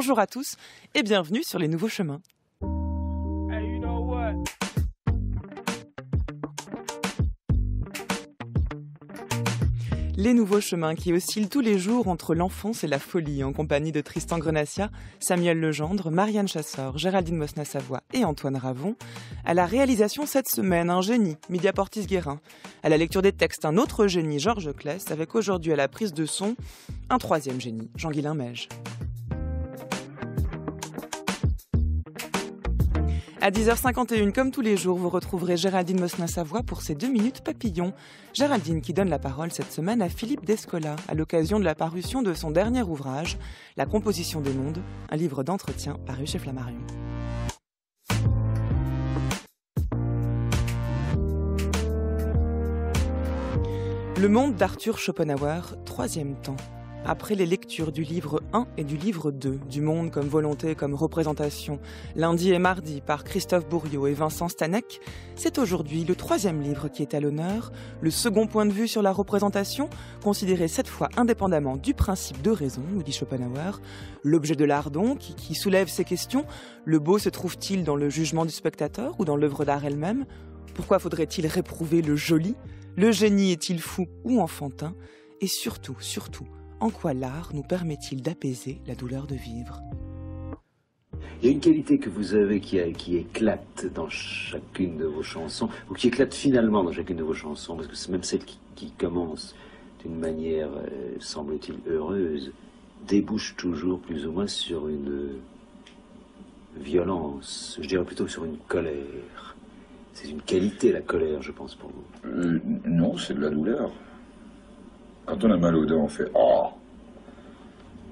Bonjour à tous et bienvenue sur les nouveaux chemins. Les nouveaux chemins qui oscillent tous les jours entre l'enfance et la folie en compagnie de Tristan Grenassia, Samuel Legendre, Marianne Chasseur, Géraldine Mosna-Savoie et Antoine Ravon. À la réalisation cette semaine, un génie, Média Portis-Guérin. À la lecture des textes, un autre génie, Georges Kless, avec aujourd'hui à la prise de son, un troisième génie, Jean-Guilain Mège. À 10h51, comme tous les jours, vous retrouverez Géraldine Mosna-Savoie pour ses deux minutes papillon. Géraldine qui donne la parole cette semaine à Philippe Descola à l'occasion de la parution de son dernier ouvrage, La composition des mondes, un livre d'entretien paru chez Flammarion. Le monde d'Arthur Schopenhauer, troisième temps après les lectures du livre 1 et du livre 2, Du monde comme volonté, comme représentation, lundi et mardi par Christophe Bourriot et Vincent Stanek, c'est aujourd'hui le troisième livre qui est à l'honneur, le second point de vue sur la représentation, considéré cette fois indépendamment du principe de raison, nous dit Schopenhauer, l'objet de l'art donc, qui, qui soulève ces questions, le beau se trouve-t-il dans le jugement du spectateur ou dans l'œuvre d'art elle-même Pourquoi faudrait-il réprouver le joli le génie est-il fou ou enfantin Et surtout, surtout, en quoi l'art nous permet-il d'apaiser la douleur de vivre il y a une qualité que vous avez qui, euh, qui, éclate dans chacune de vos chansons, ou qui éclate finalement dans chacune de vos chansons, parce que c'est même celle qui, commence d'une manière, euh, semble-t-il, heureuse, débouche toujours plus ou moins sur une violence, je dirais plutôt sur une colère. C'est une qualité, la colère, je pense, pour vous. Euh, non, c'est de la douleur. Quand on a mal aux dents, on fait Oh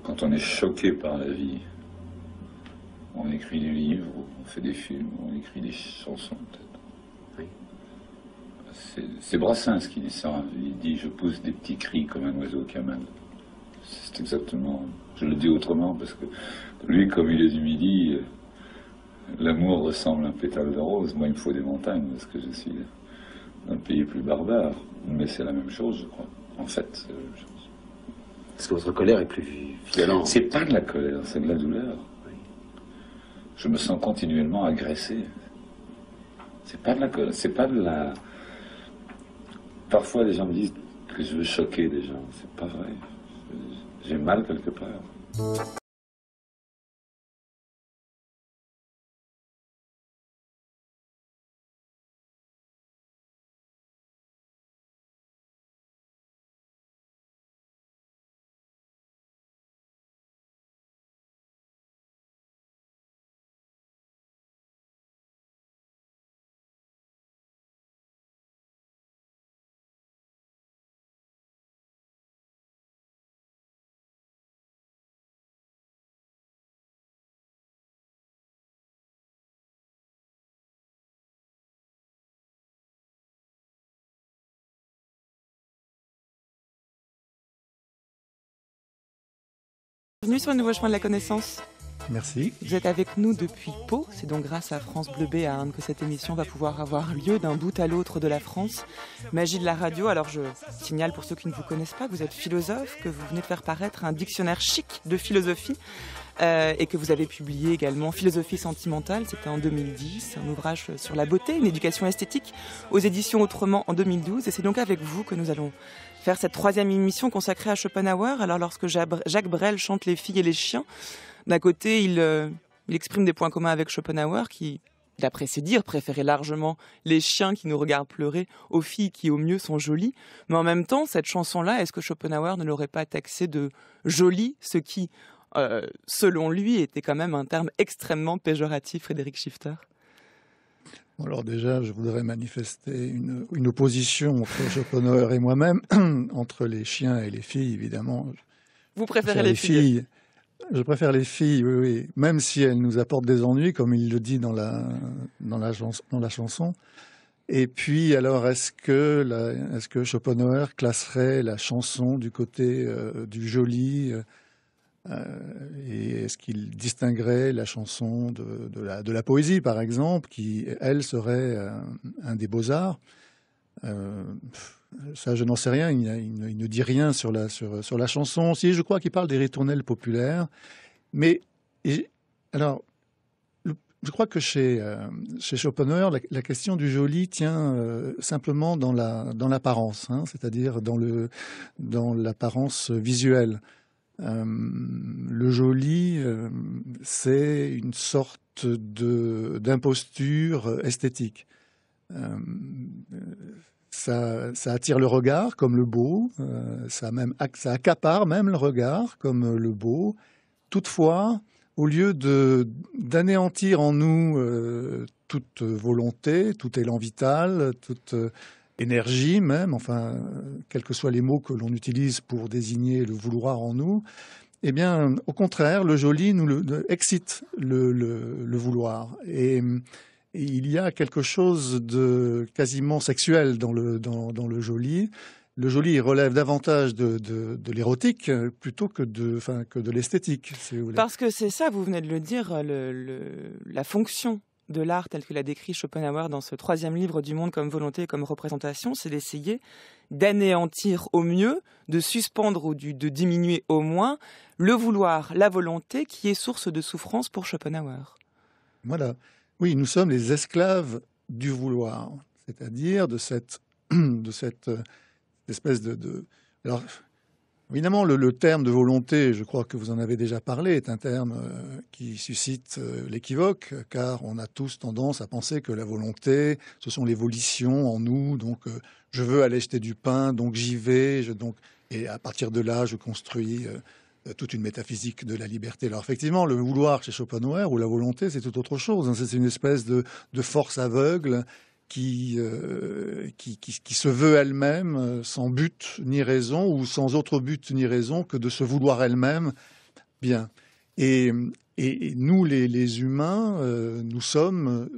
Quand on est choqué par la vie, on écrit des livres, on fait des films, on écrit des chansons peut-être. Oui. C'est Brassens qui dit ça. Il dit Je pousse des petits cris comme un oiseau qui a C'est exactement. Je le dis autrement parce que lui, comme il est du midi, l'amour ressemble à un pétale de rose. Moi, il me faut des montagnes parce que je suis dans pays plus barbare. Mais c'est la même chose, je crois en fait. Parce que votre colère est plus violente. C'est pas de la colère, c'est de la douleur. Je me sens continuellement agressé. C'est pas de la colère, c'est pas de la. Parfois, les gens me disent que je veux choquer des gens. C'est pas vrai. J'ai mal quelque part. Bienvenue sur le nouveau chemin de la connaissance. Merci. Vous êtes avec nous depuis Pau. C'est donc grâce à France Bleu Béarn que cette émission va pouvoir avoir lieu d'un bout à l'autre de la France. Magie de la radio. Alors je signale pour ceux qui ne vous connaissent pas que vous êtes philosophe, que vous venez de faire paraître un dictionnaire chic de philosophie. Euh, et que vous avez publié également Philosophie sentimentale, c'était en 2010, un ouvrage sur la beauté, une éducation esthétique, aux éditions Autrement en 2012. Et c'est donc avec vous que nous allons faire cette troisième émission consacrée à Schopenhauer. Alors lorsque Jacques Brel chante Les filles et les chiens, d'un côté, il, euh, exprime des points communs avec Schopenhauer qui d'après ses dires, préférait largement les chiens qui nous regardent pleurer aux filles qui au mieux sont jolies. Mais en même temps, cette chanson-là, est-ce que Schopenhauer ne l'aurait pas taxée de jolie, ce qui, euh, selon lui, était quand même un terme extrêmement péjoratif, Frédéric Schifter alors déjà, je voudrais manifester une, opposition entre Schopenhauer et moi-même, entre les chiens et les filles, évidemment. Vous préférez les, filles, je préfère les filles, oui, oui, même si elles nous apportent des ennuis, comme il le dit dans la, chanson. Et puis, alors, est-ce que, Schopenhauer classerait la chanson du côté euh, du joli euh, euh, et est-ce qu'il distinguerait la chanson de, la, poésie, par exemple, qui, elle, serait euh, un des beaux-arts euh, ça, je n'en sais rien. Il, ne dit rien sur la, chanson. Si, je crois qu'il parle des ritournelles populaires. Mais, alors, je crois que chez, Schopenhauer, la, question du joli tient simplement dans l'apparence, hein, c'est-à-dire dans l'apparence visuelle. Euh, le joli, euh, c'est une sorte d'imposture esthétique. Euh, ça, attire le regard comme le beau, ça, même, ça accapare même le regard comme le beau. Toutefois, au lieu d'anéantir en nous toute volonté, tout élan vital, toute énergie même, enfin, quels que soient les mots que l'on utilise pour désigner le vouloir en nous, eh bien, au contraire, le joli nous excite le, le, vouloir. Et, il y a quelque chose de quasiment sexuel dans le, dans, dans le joli. Le joli relève davantage de, de, de l'érotique plutôt que de, enfin, que de l'esthétique. Parce que c'est ça, vous venez de le dire, la fonction de l'art tel que l'a décrit Schopenhauer dans ce troisième livre du monde comme volonté et comme représentation, c'est d'essayer d'anéantir au mieux, de suspendre ou de diminuer au moins le vouloir, la volonté qui est source de souffrance pour Schopenhauer. Voilà. Oui, nous sommes les esclaves du vouloir, c'est-à-dire de cette, de cette euh, espèce de, Évidemment, le, terme de volonté, je crois que vous en avez déjà parlé, est un terme euh, qui suscite euh, l'équivoque, car on a tous tendance à penser que la volonté, ce sont les volitions en nous, donc euh, je veux aller jeter du pain, donc j'y vais, donc, et à partir de là, je construis toute une métaphysique de la liberté. Alors effectivement, le vouloir chez Schopenhauer ou la volonté, c'est tout autre chose. Hein. C'est une espèce de, force aveugle euh, qui, se veut elle-même euh, sans but ni raison, ou sans autre but ni raison que de se vouloir elle-même bien. Et, nous, les, humains, euh, nous sommes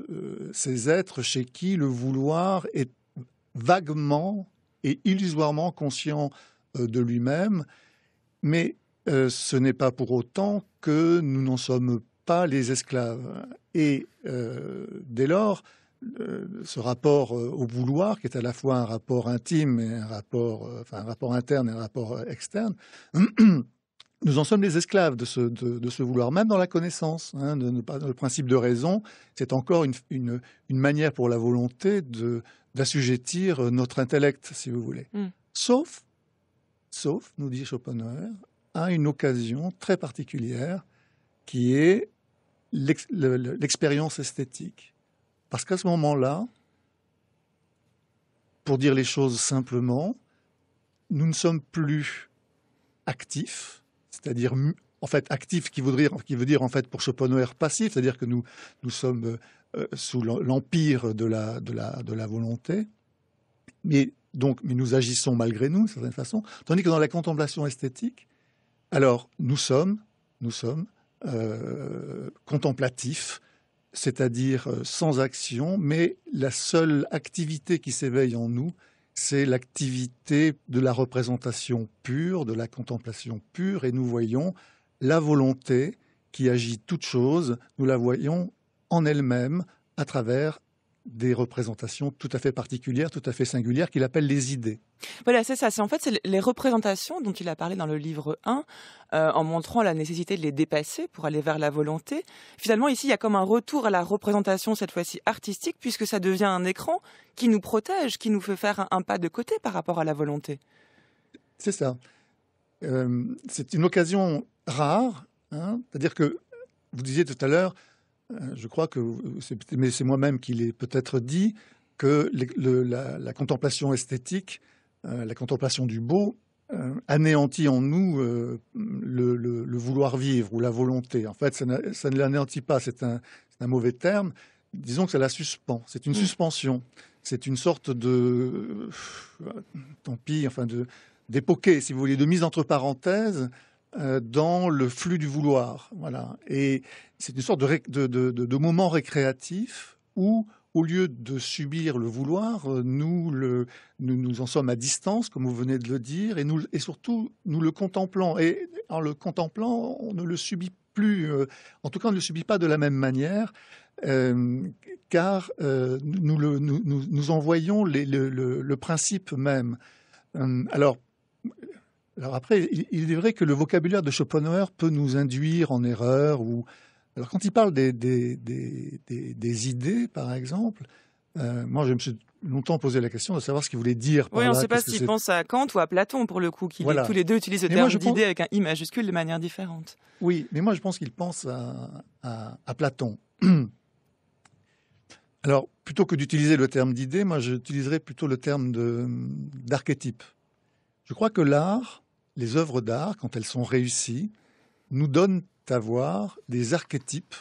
ces êtres chez qui le vouloir est vaguement et illusoirement conscient de lui-même, mais ce n'est pas pour autant que nous n'en sommes pas les esclaves. Et dès lors, euh, ce rapport euh, au vouloir qui est à la fois un rapport intime et un rapport, euh, interne et un rapport externe, nous en sommes les esclaves de ce, vouloir, même dans la connaissance. Hein, le principe de raison, c'est encore une, une, manière pour la volonté d'assujettir notre intellect, si vous voulez. Mm. Sauf, sauf, nous dit Schopenhauer, à une occasion très particulière qui est l'expérience esthétique parce qu'à ce moment-là, pour dire les choses simplement, nous ne sommes plus actifs, c'est-à-dire en fait actifs qui, veut dire en fait pour Schopenhauer passif, c'est-à-dire que nous, nous sommes euh, euh, sous l'empire de la, de, la, volonté, mais donc mais nous agissons malgré nous d'une certaine façon, tandis que dans la contemplation esthétique, alors nous sommes, nous sommes euh, contemplatifs, c'est-à-dire euh, sans action, mais la seule activité qui s'éveille en nous, c'est l'activité de la représentation pure, de la contemplation pure, et nous voyons la volonté qui agit toute chose, nous la voyons en elle-même à travers des représentations tout à fait particulières, tout à fait singulières, qu'il appelle les idées. Voilà, c'est ça. C'est en fait c'est les représentations dont il a parlé dans le livre 1, euh, en montrant la nécessité de les dépasser pour aller vers la volonté. Finalement, ici, il y a comme un retour à la représentation, cette fois-ci artistique, puisque ça devient un écran qui nous protège, qui nous fait faire un, pas de côté par rapport à la volonté. C'est ça. Euh, c'est une occasion rare, hein. c'est-à-dire que vous disiez tout à l'heure, euh, je crois que, mais c'est moi-même qui l'ai peut-être dit, que la, contemplation esthétique, euh, la contemplation du beau, euh, anéantit en nous le, vouloir vivre ou la volonté. En fait, ça, ne l'anéantit pas, c'est un, mauvais terme. Disons que ça la suspend, c'est une mm. suspension, c'est une sorte de, tant pis, enfin d'époquer, si vous voulez, de mise entre parenthèses euh, dans le flux du vouloir. Voilà. Et c'est une sorte de, moment récréatif où, au lieu de subir le vouloir, euh, nous, nous, en sommes à distance, comme vous venez de le dire, et, surtout, nous le contemplons. Et en le contemplant, on ne le subit plus. Euh, en tout cas, on ne le subit pas de la même manière. car nous, le, nous, envoyons le, principe même. alors, alors après, il, est vrai que le vocabulaire de Schopenhauer peut nous induire en erreur. Ou... Alors quand il parle des, des, idées, par exemple, euh, moi je me suis longtemps posé la question de savoir ce qu'il voulait dire. Par oui, on ne sait pas s'il pense à Kant ou à Platon pour le coup, qui tous les deux utilisent le terme d'idée avec un i majuscule de manière différente. Oui, mais moi je pense qu'il pense à, à, à Platon. Alors, plutôt que d'utiliser le terme d'idée, moi j'utiliserais plutôt le terme d'archétype. Je crois que l'art les œuvres d'art, quand elles sont réussies, nous donnent à voir des archétypes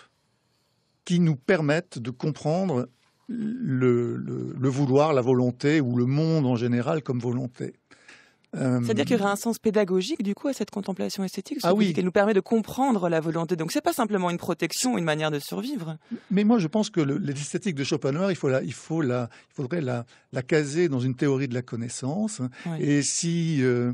qui nous permettent de comprendre le, vouloir, la volonté ou le monde en général comme volonté. Euh, c'est-à-dire qu'il y aura un sens pédagogique du coup à cette contemplation esthétique, ah qui nous permet de comprendre la volonté. Donc ce n'est pas simplement une protection, une manière de survivre. Mais moi je pense que l'esthétique de Schopenhauer, il, faut la, il, faudrait la, caser dans une théorie de la connaissance. Et si euh,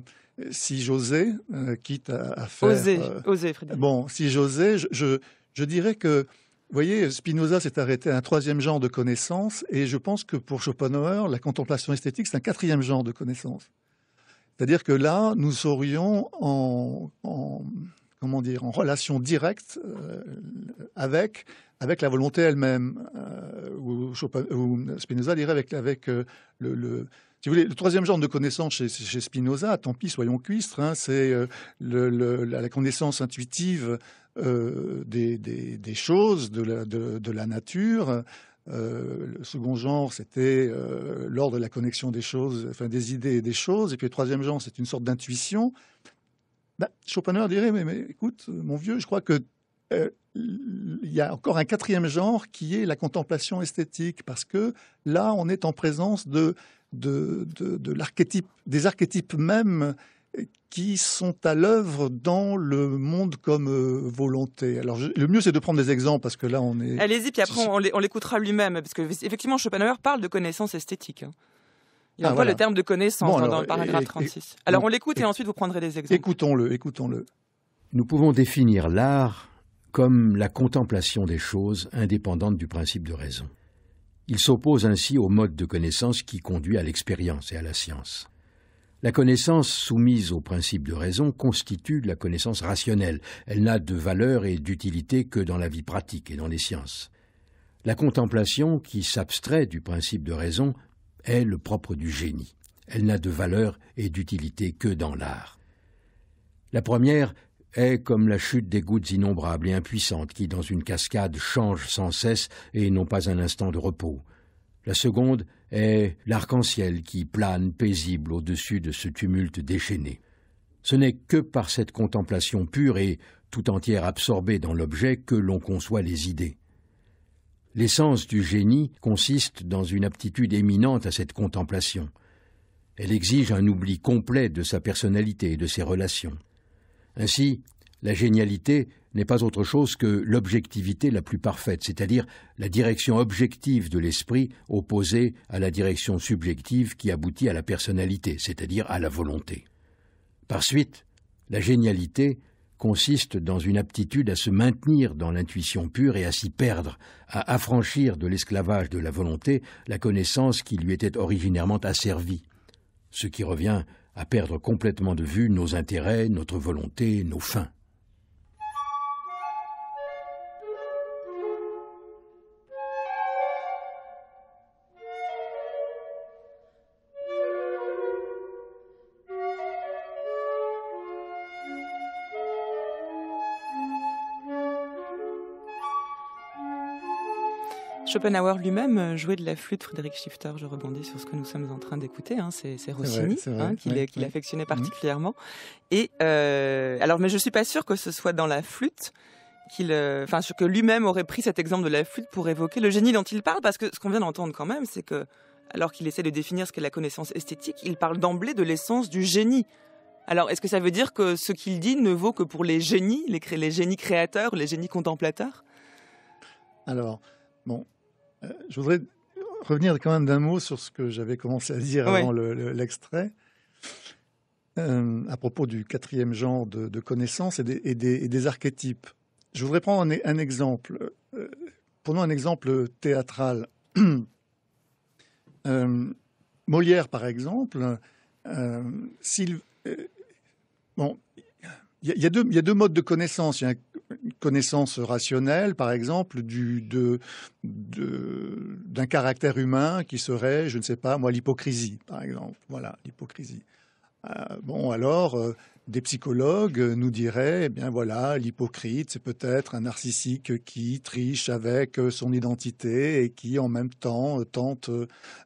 si j'osais, euh, quitte à, faire. Oser, euh, oser, Frédéric. Bon, si j'osais, je, je, dirais que. Vous voyez, Spinoza s'est arrêté à un troisième genre de connaissance, et je pense que pour Schopenhauer, la contemplation esthétique, c'est un quatrième genre de connaissance. C'est-à-dire que là, nous serions en, en comment dire, en relation directe euh, avec, avec la volonté elle-même, ou, Spinoza dirait avec, avec le, vous le troisième genre de connaissance chez, Spinoza, tant pis, soyons cuistres, hein, c'est euh, la connaissance intuitive euh, des, choses, de la, nature. Euh, le second genre, c'était l'ordre de la connexion des choses, des idées et des choses. Et puis le troisième genre, c'est une sorte d'intuition. Ben, Schopenhauer dirait, mais, écoute, mon vieux, je crois que il y a encore un quatrième genre qui est la contemplation esthétique, parce que là, on est en présence de de, des archétypes même qui sont à l'œuvre dans le monde comme euh, volonté. Alors le mieux c'est de prendre des exemples parce que là on est. Allez-y puis après on l'écoutera lui-même parce que effectivement Schopenhauer parle de connaissance esthétique. Hein. Il ah, le terme de connaissance dans le paragraphe 36. alors on l'écoute et, ensuite vous prendrez des exemples. Écoutons-le, écoutons-le. Nous pouvons définir l'art comme la contemplation des choses indépendantes du principe de raison. Il s'oppose ainsi au mode de connaissance qui conduit à l'expérience et à la science. La connaissance soumise au principe de raison constitue la connaissance rationnelle. Elle n'a de valeur et d'utilité que dans la vie pratique et dans les sciences. La contemplation, qui s'abstrait du principe de raison, est le propre du génie. Elle n'a de valeur et d'utilité que dans l'art. La première est comme la chute des gouttes innombrables et impuissantes qui, dans une cascade, changent sans cesse et n'ont pas un instant de repos. La seconde est l'arc-en-ciel qui plane paisible au-dessus de ce tumulte déchaîné. Ce n'est que par cette contemplation pure et tout entière absorbée dans l'objet que l'on conçoit les idées. L'essence du génie consiste dans une aptitude éminente à cette contemplation. Elle exige un oubli complet de sa personnalité et de ses relations. Ainsi, la génialité n'est pas autre chose que l'objectivité la plus parfaite, c'est-à-dire la direction objective de l'esprit opposée à la direction subjective qui aboutit à la personnalité, c'est-à-dire à la volonté. Par suite, la génialité consiste dans une aptitude à se maintenir dans l'intuition pure et à s'y perdre, à affranchir de l'esclavage de la volonté la connaissance qui lui était originairement asservie, ce qui revient à perdre complètement de vue nos intérêts, notre volonté, nos fins. Schopenhauer lui-même euh, jouait de la flûte, Frédéric Schifter, je rebondis sur ce que nous sommes en train d'écouter, c'est, Rossini qu'il, affectionnait particulièrement. Et euh, alors, mais je ne suis pas sûr que ce soit dans la flûte qu'il, euh, enfin, que lui-même aurait pris cet exemple de la flûte pour évoquer le génie dont il parle, parce que ce qu'on vient d'entendre quand même, c'est que alors qu'il essaie de définir ce qu'est la connaissance esthétique, il parle d'emblée de l'essence du génie. Alors, est-ce que ça veut dire que ce qu'il dit ne vaut que pour les génies, les, les génies créateurs, les génies contemplateurs Alors, bon, euh, je voudrais revenir quand même d'un mot sur ce que j'avais commencé à dire avant l'extrait. Euh, à propos du quatrième genre de, connaissances et des, archétypes. Je voudrais prendre un, exemple. pour euh, prenons un exemple théâtral. Molière, par exemple, bon, il y, a deux modes de connaissance. Il y a un connaissance rationnelle, par exemple, d'un caractère humain qui serait, je ne sais pas, moi, l'hypocrisie, par exemple. Voilà, l'hypocrisie. Euh, bon, alors, euh, des psychologues nous diraient, eh bien voilà, l'hypocrite, c'est peut-être un narcissique qui triche avec euh, son identité et qui en même temps tente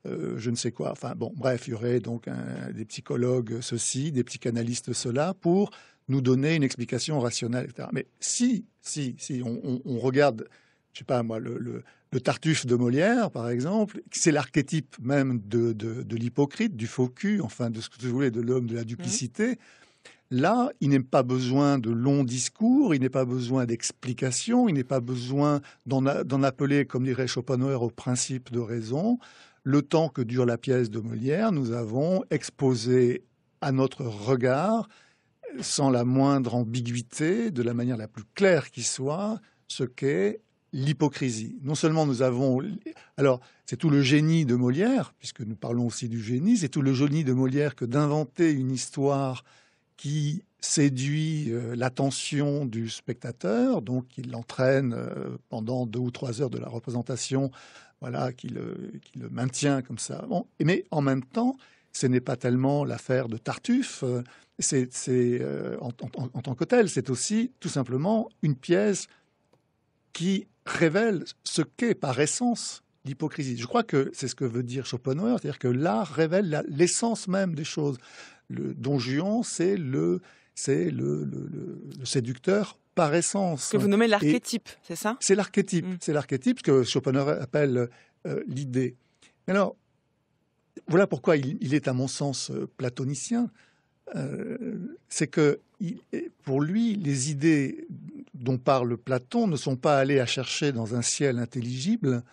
je ne sais quoi. Enfin bon, bref, il y aurait donc des psychologues ceci, des psychanalystes cela, pour nous donner une explication rationnelle, etc. Mais si, si, si on, regarde, je sais pas moi, le, Tartuffe de Molière, par exemple, c'est l'archétype même de, l'hypocrite, du faux enfin de ce que vous voulez, de l'homme de la duplicité. Mmh. Là, il n'est pas besoin de longs discours, il n'est pas besoin d'explications, il n'est pas besoin d'en appeler, comme dirait Schopenhauer, au principe de raison. Le temps que dure la pièce de Molière, nous avons exposé à notre regard sans la moindre ambiguïté, de la manière la plus claire qui soit, ce qu'est l'hypocrisie. Non seulement nous avons... Alors, c'est tout le génie de Molière, puisque nous parlons aussi du génie, c'est tout le génie de Molière que d'inventer une histoire qui séduit euh, l'attention du spectateur, donc qui l'entraîne euh, pendant deux ou trois heures de la représentation, voilà, qui euh, le, maintient comme ça. mais en même temps, ce n'est pas tellement l'affaire de Tartuffe, c'est, euh, en, tant que tel, c'est aussi tout simplement une pièce qui révèle ce qu'est par essence l'hypocrisie. Je crois que c'est ce que veut dire Schopenhauer, c'est-à-dire que l'art révèle l'essence même des choses. Le Don Juan, c'est le, séducteur par essence. Que vous nommez l'archétype, c'est ça C'est l'archétype, mm. c'est l'archétype, ce que Schopenhauer appelle euh, l'idée. l'idée. Alors, voilà pourquoi il, il, est, à mon sens, euh, platonicien. Euh, c'est que pour lui, les idées dont parle Platon ne sont pas allées à chercher dans un ciel intelligible,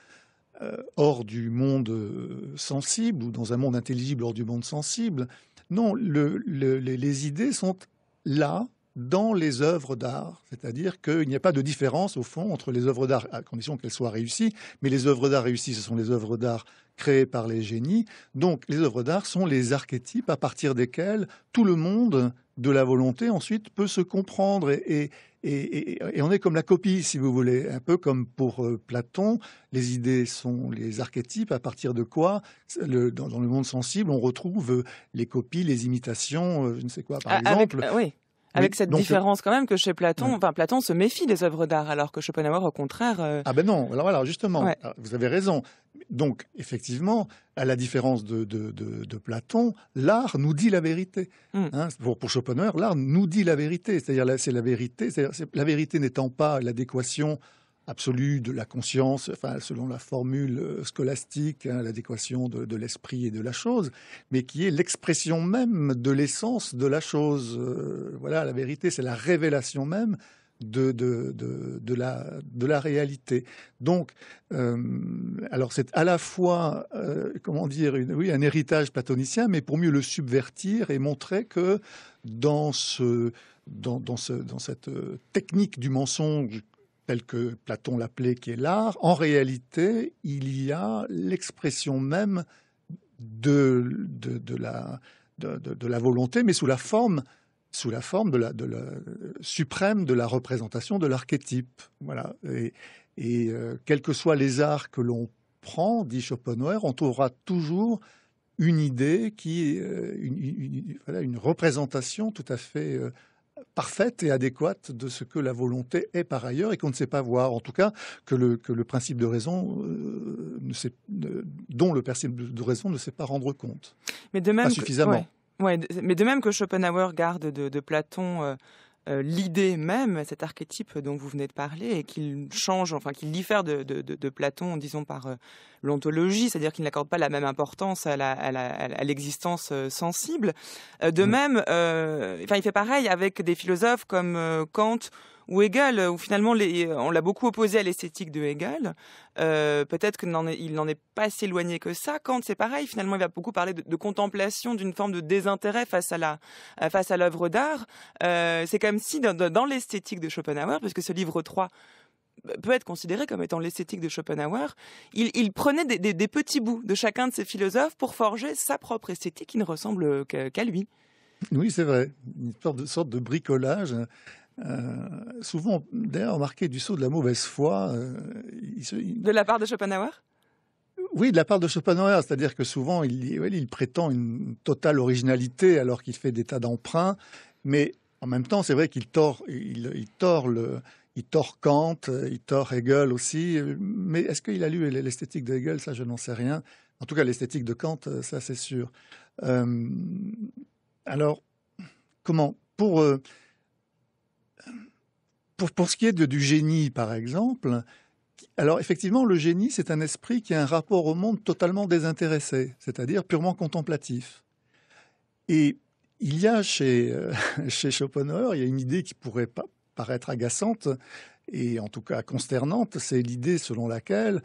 euh, hors du monde euh, sensible, ou dans un monde intelligible hors du monde sensible. Non, les idées sont là, dans les œuvres d'art, c'est-à-dire qu'il n'y a pas de différence au fond entre les œuvres d'art, à condition qu'elles soient réussies, mais les œuvres d'art réussies, ce sont les œuvres d'art créées par les génies. Donc les œuvres d'art sont les archétypes à partir desquels tout le monde de la volonté ensuite peut se comprendre et, on est comme la copie, si vous voulez, un peu comme pour euh, Platon, les idées sont les archétypes à partir de quoi, dans, le monde sensible, on retrouve les copies, les imitations, euh, je ne sais quoi, par ah, exemple, euh, oui. Avec cette différence quand même que chez Platon, enfin Platon se méfie des œuvres d'art, alors que Schopenhauer, au contraire. Euh, ah ben non, alors, justement, vous avez raison. Donc effectivement, à la différence de, Platon, l'art nous dit la vérité. Hmm. Hein, pour, pour, Schopenhauer, l'art nous dit la vérité, c'est-à-dire c'est la vérité, c'est la vérité n'étant pas l'adéquation absolue de la conscience, enfin, selon la formule euh, scolastique, hein, l'adéquation de, l'esprit et de la chose, mais qui est l'expression même de l'essence de la chose. Euh, voilà, la vérité, c'est la révélation même de, la, réalité. Donc, euh, alors c'est à la fois, comment dire, oui, un héritage platonicien, mais pour mieux le subvertir et montrer que dans, dans, ce, dans cette technique du mensonge tel que Platon l'appelait, qui est l'art, en réalité, il y a l'expression même de, la, volonté, mais sous la forme sous la forme suprême de la représentation de l'archétype. Voilà. Et, euh, quels que soient les arts que l'on prend, dit Schopenhauer, on trouvera toujours une idée qui, euh, une, représentation tout à fait euh, parfaite et adéquate de ce que la volonté est par ailleurs et qu'on ne sait pas voir. En tout cas, que le, principe de raison, euh, ne sait, dont le principe de raison ne sait pas rendre compte. Mais de même suffisamment. mais de même que Schopenhauer garde de Platon euh, euh, l'idée même, cet archétype dont vous venez de parler, et qu'il change, enfin qu'il diffère de, de, de, Platon, disons par euh, l'ontologie, c'est-à-dire qu'il n'accorde pas la même importance à, la, à, l'existence euh, sensible. de mm. même, enfin il fait pareil avec des philosophes comme Kant ou Hegel, euh, où finalement on l'a beaucoup opposé à l'esthétique de Hegel. Euh, peut-être qu'il n'en est pas si éloigné que ça. Kant, c'est pareil. Finalement, il va beaucoup parler de, contemplation, d'une forme de désintérêt face à euh, l'œuvre d'art. c'est comme si dans, l'esthétique de Schopenhauer, parce que ce livre 3 peut être considéré comme étant l'esthétique de Schopenhauer, il, prenait des, petits bouts de chacun de ses philosophes pour forger sa propre esthétique qui ne ressemble qu'à lui. Oui, c'est vrai. Une de, sorte de bricolage, hein. Euh, souvent, d'ailleurs, marqué du sceau de la mauvaise foi. Euh, de la part de Schopenhauer oui, de la part de Schopenhauer, c'est-à-dire que souvent il, prétend une totale originalité alors qu'il fait des tas d'emprunts, mais en même temps, c'est vrai qu'il tord, il, le, il Kant, il tord Hegel aussi. Mais est-ce qu'il a lu l'esthétique de Hegel Ça, je n'en sais rien. En tout cas, l'esthétique de Kant, ça, c'est sûr. Euh, alors, comment pour pour, pour, ce qui est du génie, par exemple, alors effectivement, le génie, c'est un esprit qui a un rapport au monde totalement désintéressé, c'est-à-dire purement contemplatif. Et il y a chez, euh, Schopenhauer, il y a une idée qui pourrait paraître agaçante et en tout cas consternante, c'est l'idée selon laquelle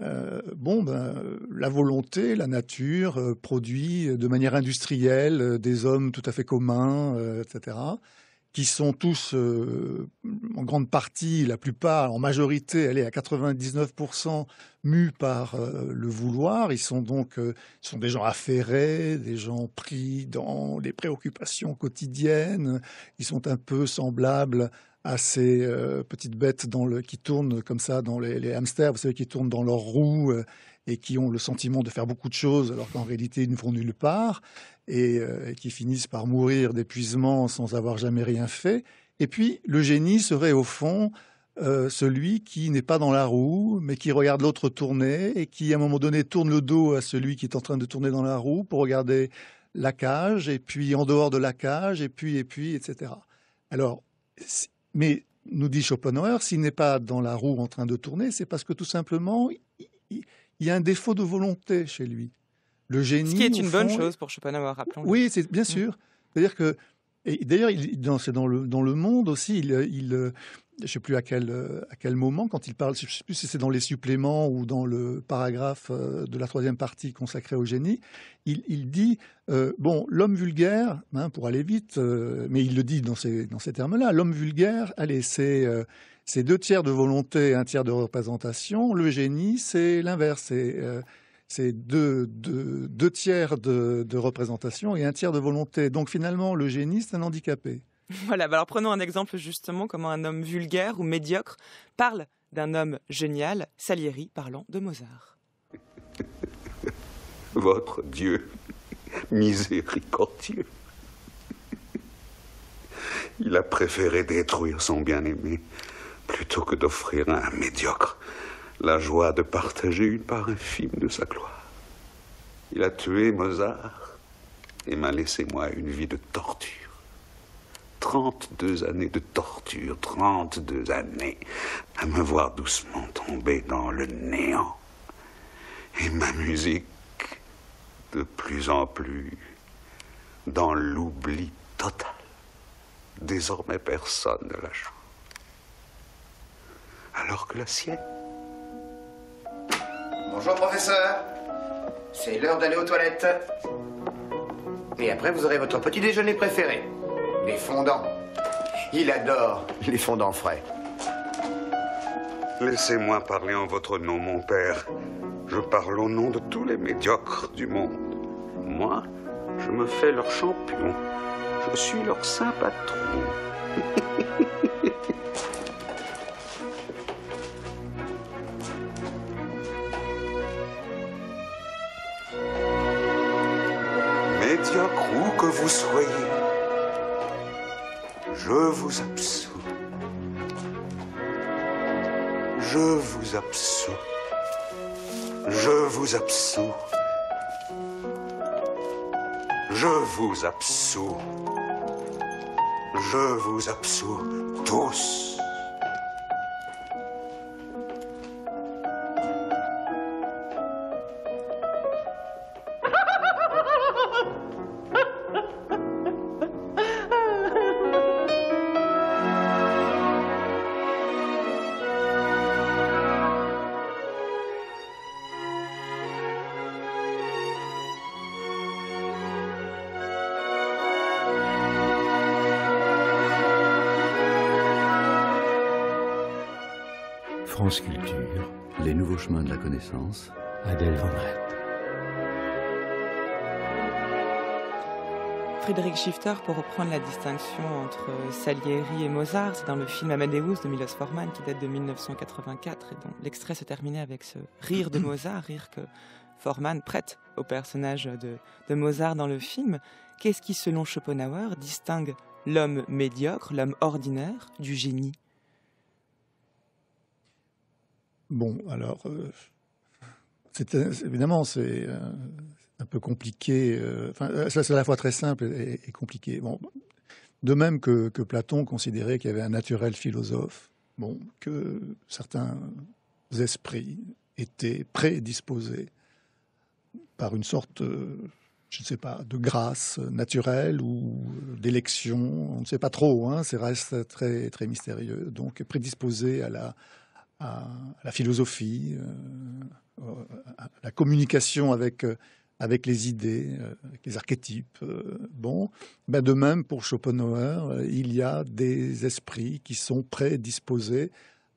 euh, bon, ben, la volonté, la nature euh, produit de manière industrielle des hommes tout à fait communs, etc qui sont tous euh, en grande partie, la plupart, en majorité, elle est à 99% mus par euh, le vouloir. Ils sont donc euh, sont des gens affairés, des gens pris dans les préoccupations quotidiennes. Ils sont un peu semblables à ces petites bêtes dans le, qui tournent comme ça, dans les, les hamsters, vous savez, qui tournent dans leurs roues et qui ont le sentiment de faire beaucoup de choses alors qu'en réalité ils ne vont nulle part. Euh, et, qui finissent par mourir d'épuisement sans avoir jamais rien fait. Et puis le génie serait au fond euh, celui qui n'est pas dans la roue, mais qui regarde l'autre tourner et qui, à un moment donné, tourne le dos à celui qui est en train de tourner dans la roue pour regarder la cage, et puis en dehors de la cage, et puis, et puis, etc. Alors, mais nous dit Schopenhauer, s'il n'est pas dans la roue en train de tourner, c'est parce que tout simplement, il y a un défaut de volonté chez lui. Le génie. Ce qui est une bonne chose pour Schopenhauer, rappelons. -le. Oui, c'est bien mm. sûr. C'est-à-dire que d'ailleurs, dans, dans, le, monde aussi, euh, je ne sais plus euh, à quel, moment, quand il parle, je ne sais plus si c'est dans les suppléments ou dans le paragraphe euh, de la troisième partie consacrée au génie, il, dit, bon, l'homme vulgaire, hein, pour aller vite, mais il le dit dans ces, termes-là, l'homme vulgaire, allez, c'est deux tiers de volonté, un tiers de représentation, le génie, c'est l'inverse, c'est c'est deux, tiers de, représentation et un tiers de volonté. Donc finalement, le génie, c'est un handicapé. Voilà, bah, alors prenons un exemple justement, comment un homme vulgaire ou médiocre parle d'un homme génial, Salieri parlant de Mozart. Votre Dieu miséricordieux. Il a préféré détruire son bien-aimé plutôt que d'offrir un médiocre la joie de partager une part infime de sa gloire. Il a tué Mozart et m'a laissé, moi, une vie de torture. 32 années de torture, 32 années à me voir doucement tomber dans le néant. Et ma musique, de plus en plus, dans l'oubli total. Désormais, personne ne la joue. Alors que la sienne Bonjour, professeur. C'est l'heure d'aller aux toilettes. Et après, vous aurez votre petit déjeuner préféré. Les fondants. Il adore les fondants frais. Laissez-moi parler en votre nom, mon père. Je parle au nom de tous les médiocres du monde. Moi, je me fais leur champion. Je suis leur saint patron. que vous soyez, je vous absous. Je vous absous. Je vous absous. Je vous absous. Je vous absous tous. Adèle Van Frédéric Schifter, pour reprendre la distinction entre Salieri et Mozart, c'est dans le film Amadeus de Milos Forman qui date de 1984 et dont l'extrait se terminait avec ce rire de Mozart, rire que Forman prête au personnage de, Mozart dans le film. Qu'est-ce qui, selon Schopenhauer, distingue l'homme médiocre, l'homme ordinaire, du génie Bon, alors, euh, euh, évidemment, c'est euh, un peu compliqué. Euh, enfin, c'est à la fois très simple et, compliqué. Bon, de même que, que Platon considérait qu'il y avait un naturel philosophe, bon, que certains esprits étaient prédisposés par une sorte, je ne sais pas, de grâce naturelle ou d'élection, on ne sait pas trop, hein, c'est reste très, très mystérieux. Donc prédisposés à la, à la philosophie. Euh, la communication avec, euh, les idées, euh, les archétypes. Bon, ben de même pour Schopenhauer, il y a des esprits qui sont prédisposés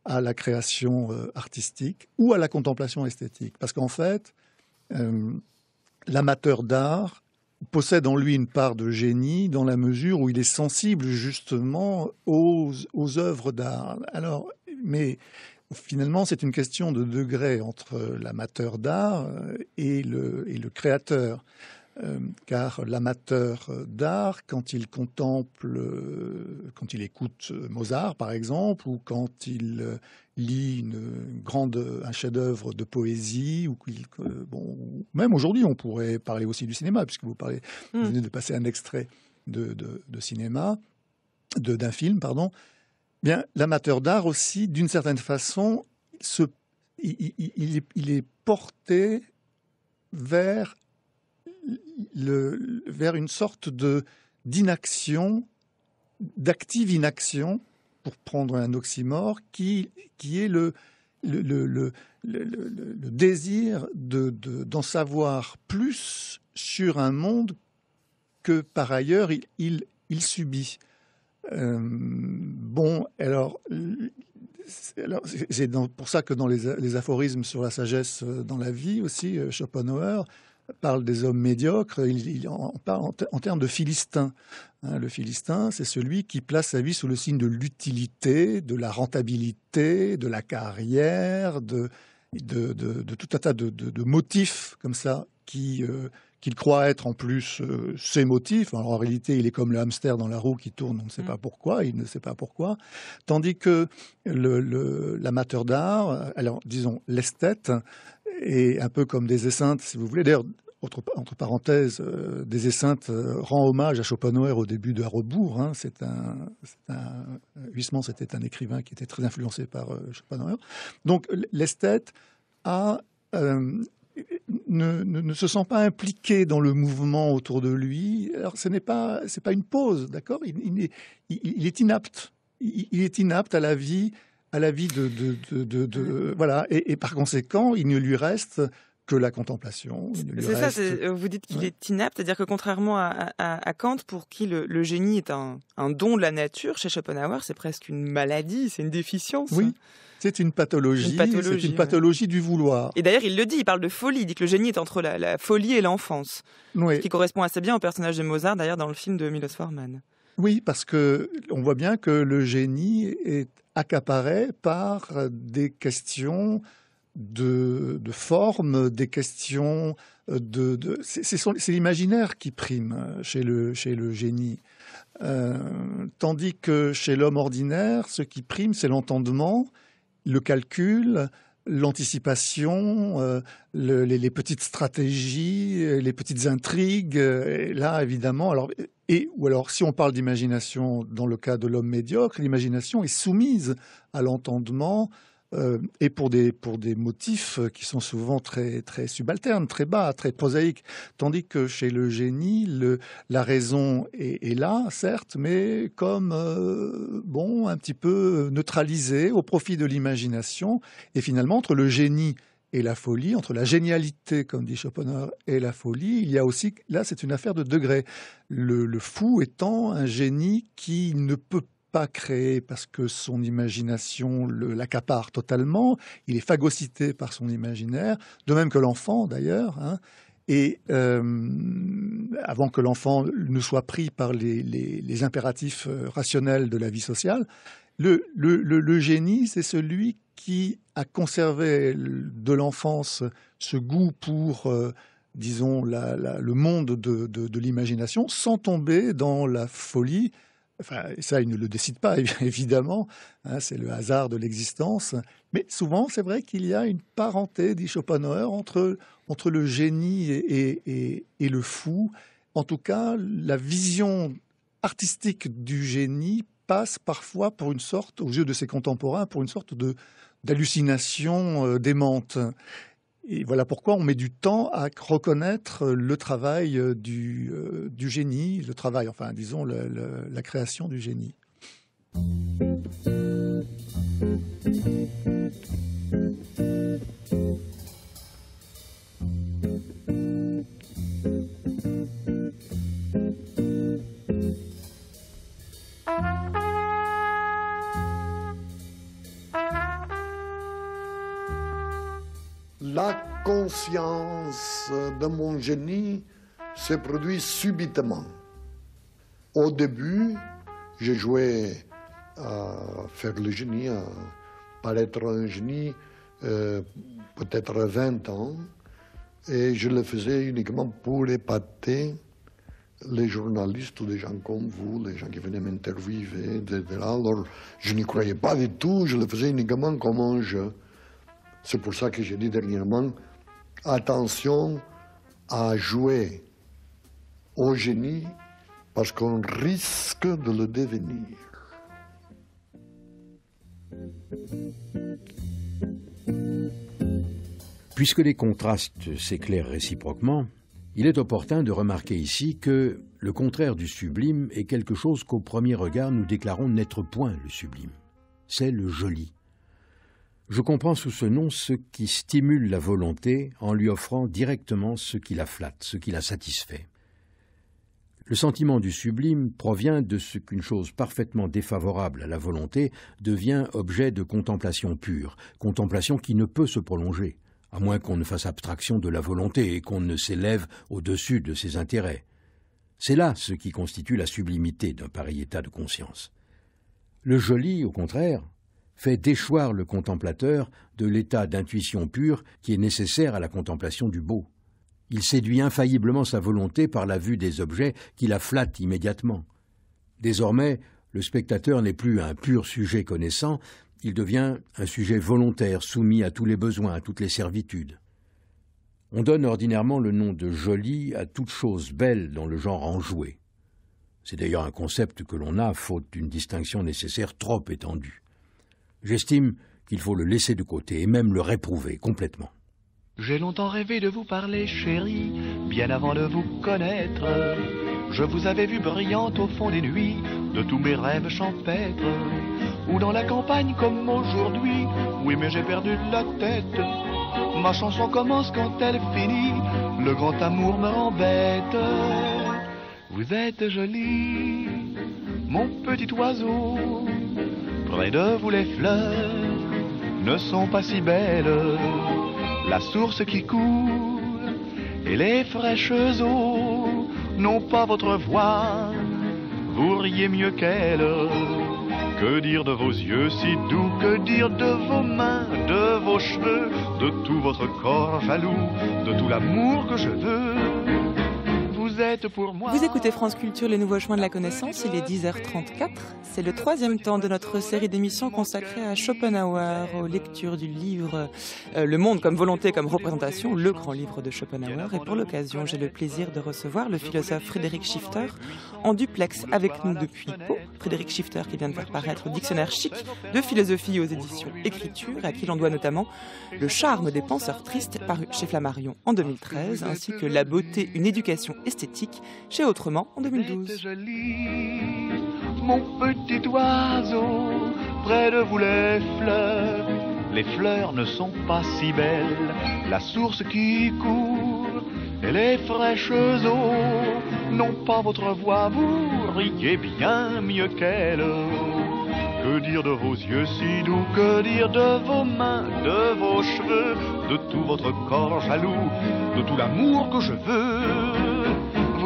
à la création artistique ou à la contemplation esthétique. Parce qu'en fait, l'amateur d'art possède en lui une part de génie dans la mesure où il est sensible justement aux, aux œuvres d'art. Alors, mais Finalement, c'est une question de degré entre l'amateur d'art euh, et le, créateur. Euh, car l'amateur d'art, quand il contemple, euh, quand il écoute Mozart par exemple, ou quand il lit une, un chef-d'œuvre de poésie, ou même aujourd'hui on pourrait parler aussi du cinéma, puisque vous, hmm. venez de passer un extrait de, de cinéma, d'un film, pardon. Bien, l'amateur d'art aussi, d'une certaine façon, il, est, porté vers, le, vers une sorte de d'inaction, d'active inaction, pour prendre un oxymore, qui, qui est le, désir d'en de, d'en savoir plus sur un monde que par ailleurs il, subit. Euh, Bon, alors, c'est pour ça que dans les, aphorismes sur la sagesse euh, dans la vie aussi, euh, Schopenhauer parle des hommes médiocres, il, en parle en, termes de philistin. Hein, le philistin, c'est celui qui place sa vie sous le signe de l'utilité, de la rentabilité, de la carrière, de, tout un tas de, motifs comme ça qui euh, qu'il croit être en plus euh, ses motifs. Alors, en réalité, il est comme le hamster dans la roue qui tourne, on ne sait mm. pas pourquoi, il ne sait pas pourquoi. Tandis que l'amateur d'art, alors disons l'esthète, est un peu comme des esseintes, si vous voulez. D'ailleurs, entre, parenthèses, euh, des Esseintes euh, rend hommage à Schopenhauer au début de À rebours. Hein. c'est un, un un écrivain qui était très influencé par Schopenhauer. Donc l'esthète a ne, se sent pas impliqué dans le mouvement autour de lui, alors ce n'est pas, une pause, d'accord il, est, inapte. Il, est inapte à la vie, à la vie de, voilà. Et, par conséquent, il ne lui reste que la contemplation. C'est ça. Euh, vous dites qu'il est inapte, c'est-à-dire que contrairement à, Kant, pour qui le, génie est un, un, don de la nature, chez Schopenhauer, c'est presque une maladie, c'est une déficience. Oui. C'est une pathologie, c'est une pathologie du vouloir. Et d'ailleurs, il le dit, il parle de folie, il dit que le génie est entre la, folie et l'enfance. Ce qui correspond assez bien au personnage de Mozart, d'ailleurs, dans le film de Milos Forman. Oui, parce que on voit bien que le génie est accaparé par des questions de, forme, des questions de. c'est l'imaginaire qui prime chez le, chez le génie. Euh, tandis que chez l'homme ordinaire, ce qui prime, c'est l'entendement, le calcul, l'anticipation, euh, les, petites stratégies, euh, les petites intrigues. Euh, là, évidemment, et ou alors si on parle d'imagination dans le cas de l'homme médiocre, l'imagination est soumise à l'entendement, euh, et pour des, motifs euh, qui sont souvent très, très subalternes, très bas, très prosaïques. Tandis que chez le génie, la raison est, là, certes, mais comme, euh, bon, un petit peu neutralisée au profit de l'imagination. Et finalement, entre le génie et la folie, entre la génialité, comme dit Schopenhauer, et la folie, il y a aussi, là c'est une affaire de degré, le, le, fou étant un génie qui ne peut pas créé parce que son imagination l'accapare totalement, il est phagocyté par son imaginaire, de même que l'enfant d'ailleurs. Hein. Et euh, avant que l'enfant ne soit pris par les, impératifs euh, rationnels de la vie sociale, le, génie, c'est celui qui a conservé de l'enfance ce goût pour... Euh, disons, le monde de l'imagination sans tomber dans la folie Enfin, ça, il ne le décide pas, évidemment, hein, c'est le hasard de l'existence. Mais souvent, c'est vrai qu'il y a une parenté, dit Schopenhauer, entre, entre le génie et, et, et le fou. En tout cas, la vision artistique du génie passe parfois pour une sorte, aux yeux de ses contemporains, pour une sorte de d'hallucination euh, démente. Et voilà pourquoi on met du temps à reconnaître euh, le travail euh, euh, du, génie, le travail, enfin disons la création du génie. La conscience de mon génie se produit subitement. Au début, j'ai joué à faire le génie, à paraître un génie, euh, peut-être 20 ans, et je le faisais uniquement pour épater les journalistes ou des gens comme vous, les gens qui venaient m'interviewer, etc. Alors, je n'y croyais pas du tout, je le faisais uniquement comme un jeu. C'est pour ça que j'ai dit dernièrement, attention à jouer au génie parce qu'on risque de le devenir. Puisque les contrastes s'éclairent réciproquement, il est opportun de remarquer ici que le contraire du sublime est quelque chose qu'au premier regard nous déclarons n'être point le sublime. C'est le joli. Je comprends sous ce nom ce qui stimule la volonté en lui offrant directement ce qui la flatte, ce qui la satisfait. Le sentiment du sublime provient de ce qu'une chose parfaitement défavorable à la volonté devient objet de contemplation pure, contemplation qui ne peut se prolonger, à moins qu'on ne fasse abstraction de la volonté et qu'on ne s'élève au-dessus de ses intérêts. C'est là ce qui constitue la sublimité d'un pareil état de conscience. Le joli, au contraire, fait déchoir le contemplateur de l'état d'intuition pure qui est nécessaire à la contemplation du beau. Il séduit infailliblement sa volonté par la vue des objets qui la flattent immédiatement. Désormais, le spectateur n'est plus un pur sujet connaissant, il devient un sujet volontaire, soumis à tous les besoins, à toutes les servitudes. On donne ordinairement le nom de joli à toute chose belle dans le genre enjoué. C'est d'ailleurs un concept que l'on a, faute d'une distinction nécessaire trop étendue. J'estime qu'il faut le laisser de côté et même le réprouver complètement. J'ai longtemps rêvé de vous parler, chérie, bien avant de vous connaître. Je vous avais vu brillante au fond des nuits, de tous mes rêves champêtres. Ou dans la campagne comme aujourd'hui, oui mais j'ai perdu la tête. Ma chanson commence quand elle finit, le grand amour me embête. Vous êtes jolie, mon petit oiseau de vous les fleurs ne sont pas si belles. La source qui coule et les fraîches eaux n'ont pas votre voix. Vous riez mieux qu'elle. Que dire de vos yeux si doux Que dire de vos mains, de vos cheveux, de tout votre corps jaloux, de tout l'amour que je veux vous écoutez France Culture, les nouveaux chemins de la connaissance, il est 10h34. C'est le troisième temps de notre série d'émissions consacrée à Schopenhauer, aux lectures du livre euh, Le monde comme volonté, comme représentation, le grand livre de Schopenhauer. Et pour l'occasion, j'ai le plaisir de recevoir le philosophe Frédéric Schifter en duplex avec nous depuis Pau. Frédéric Schifter qui vient de faire paraître le dictionnaire chic de philosophie aux éditions Écriture, à qui l'on doit notamment Le charme des penseurs tristes paru chez Flammarion en 2013, ainsi que La beauté, une éducation esthétique esthétique chez Autrement en 2012. Jolie, mon petit oiseau, près de vous les fleurs. Les fleurs ne sont pas si belles, la source qui court et les fraîches eaux n'ont pas votre voix, vous riez bien mieux qu'elle. Que dire de vos yeux si doux, que dire de vos mains, de vos cheveux, de tout votre corps jaloux, de tout l'amour que je veux